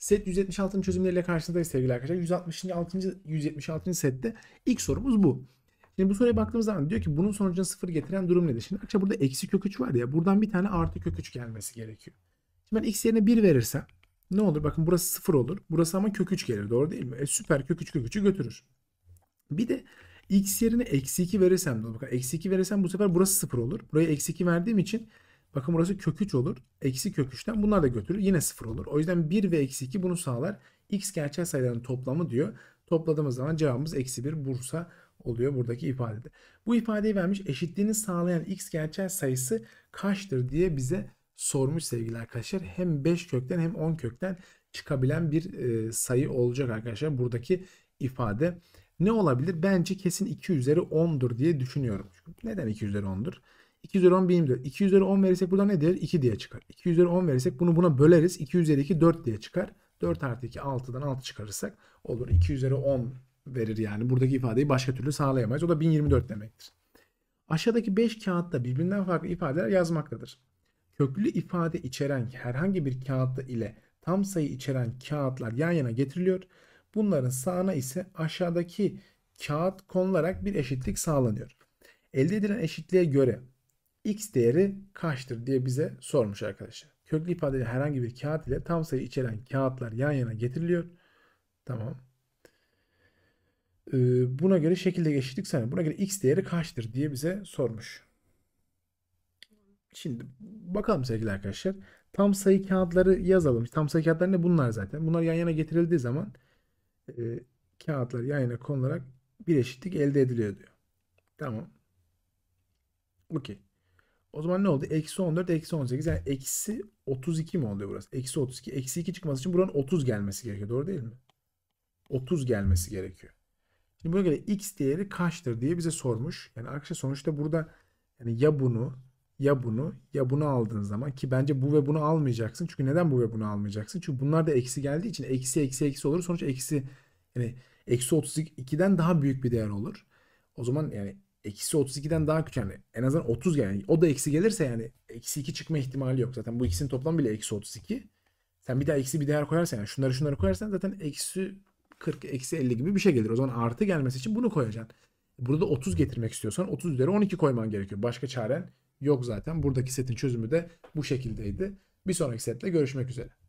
Set 176'nın çözümleriyle karşınızdayız sevgili arkadaşlar. 166. 176. sette ilk sorumuz bu. Şimdi bu soruya baktığımız zaman diyor ki bunun sonucunu sıfır getiren durum nedir? Şimdi arkadaşlar burada eksi kök 3 var ya buradan bir tane artı kök 3 gelmesi gerekiyor. Şimdi ben x yerine 1 verirsem ne olur? Bakın burası sıfır olur. Burası ama kök 3 gelir doğru değil mi? E süper kök 3 kök 3'ü götürür. Bir de x yerine eksi 2 verirsem de bakın eksi 2 verirsem bu sefer burası sıfır olur. Buraya eksi 2 verdiğim için Bakın burası kök 3 olur. Eksi kök 3'ten bunlar da götürür. Yine 0 olur. O yüzden 1 ve eksi 2 bunu sağlar. X gerçel sayıların toplamı diyor. Topladığımız zaman cevabımız eksi 1 Bursa oluyor buradaki ifadede. Bu ifadeyi vermiş eşitliğini sağlayan x gerçel sayısı kaçtır diye bize sormuş sevgili arkadaşlar. Hem 5 kökten hem 10 kökten çıkabilen bir e, sayı olacak arkadaşlar buradaki ifade. Ne olabilir? Bence kesin 2 üzeri 10'dur diye düşünüyorum. Neden 2 üzeri 10'dur? 2 üzeri 10 birim diyor. 2 üzeri 10 verirsek buradan ne diyor? 2 diye çıkar. 2 üzeri 10 verirsek bunu buna böleriz. 2 üzeri 2 4 diye çıkar. 4 artı 2 6'dan 6 çıkarırsak olur. 2 üzeri 10 verir yani. Buradaki ifadeyi başka türlü sağlayamayız. O da 1024 demektir. Aşağıdaki 5 kağıtta birbirinden farklı ifadeler yazmaktadır. Köklü ifade içeren herhangi bir kağıtta ile tam sayı içeren kağıtlar yan yana getiriliyor. Bunların sağına ise aşağıdaki kağıt konularak bir eşitlik sağlanıyor. Elde edilen eşitliğe göre x değeri kaçtır diye bize sormuş arkadaşlar. Köklü ifadeyle herhangi bir kağıt ile tam sayı içeren kağıtlar yan yana getiriliyor. Tamam. Ee, buna göre şekilde geçtik sana. Buna göre x değeri kaçtır diye bize sormuş. Şimdi bakalım sevgili arkadaşlar. Tam sayı kağıtları yazalım. Tam sayı kağıtları ne? Bunlar zaten. Bunlar yan yana getirildiği zaman e, kağıtlar yan yana konularak bir eşitlik elde ediliyor diyor. Tamam. Okey. O zaman ne oldu? Eksi 14, eksi 18. Yani eksi 32 mi oluyor burası? Eksi 32. Eksi 2 çıkması için buranın 30 gelmesi gerekiyor. Doğru değil mi? 30 gelmesi gerekiyor. Şimdi buna göre x değeri kaçtır diye bize sormuş. Yani arkadaşlar sonuçta burada yani ya bunu ya bunu ya bunu aldığın zaman ki bence bu ve bunu almayacaksın. Çünkü neden bu ve bunu almayacaksın? Çünkü bunlar da eksi geldiği için eksi eksi eksi olur. Sonuç eksi yani eksi 32'den daha büyük bir değer olur. O zaman yani eksi 32'den daha küçük. Yani en azından 30 yani o da eksi gelirse yani eksi 2 çıkma ihtimali yok. Zaten bu ikisinin toplam bile eksi 32. Sen bir daha eksi bir değer koyarsan yani şunları şunları koyarsan zaten eksi 40 eksi 50 gibi bir şey gelir. O zaman artı gelmesi için bunu koyacaksın. Burada 30 getirmek istiyorsan 30 üzeri 12 koyman gerekiyor. Başka çaren yok zaten. Buradaki setin çözümü de bu şekildeydi. Bir sonraki setle görüşmek üzere.